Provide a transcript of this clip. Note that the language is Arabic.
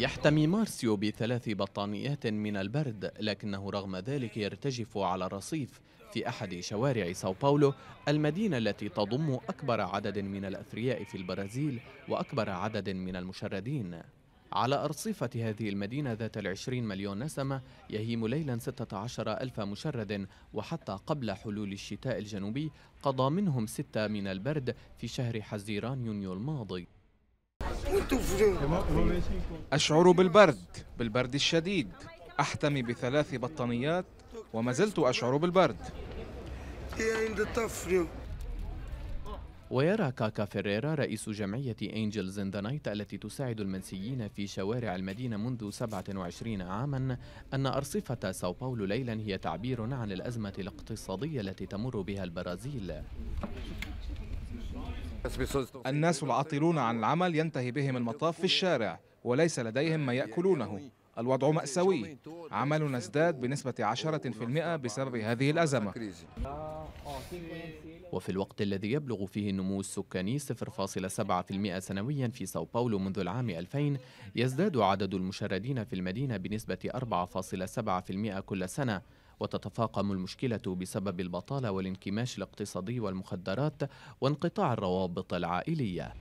يحتمي مارسيو بثلاث بطانيات من البرد لكنه رغم ذلك يرتجف على الرصيف في أحد شوارع ساو باولو المدينة التي تضم أكبر عدد من الأثرياء في البرازيل وأكبر عدد من المشردين على أرصفة هذه المدينة ذات العشرين مليون نسمة يهيم ليلا عشر ألف مشرد وحتى قبل حلول الشتاء الجنوبي قضى منهم ستة من البرد في شهر حزيران يونيو الماضي أشعر بالبرد بالبرد الشديد أحتمي بثلاث بطانيات وما زلت أشعر بالبرد ويرى كاكا فيريرا رئيس جمعية أنجلز إن ذا نايت التي تساعد المنسيين في شوارع المدينة منذ 27 عاما أن أرصفة ساو باولو ليلا هي تعبير عن الأزمة الاقتصادية التي تمر بها البرازيل الناس العاطلون عن العمل ينتهي بهم المطاف في الشارع وليس لديهم ما يأكلونه الوضع مأساوي عملنا ازداد بنسبة 10% بسبب هذه الأزمة وفي الوقت الذي يبلغ فيه النمو السكاني 0.7% سنويا في ساو باولو منذ العام 2000 يزداد عدد المشردين في المدينة بنسبة 4.7% كل سنة وتتفاقم المشكلة بسبب البطالة والانكماش الاقتصادي والمخدرات وانقطاع الروابط العائلية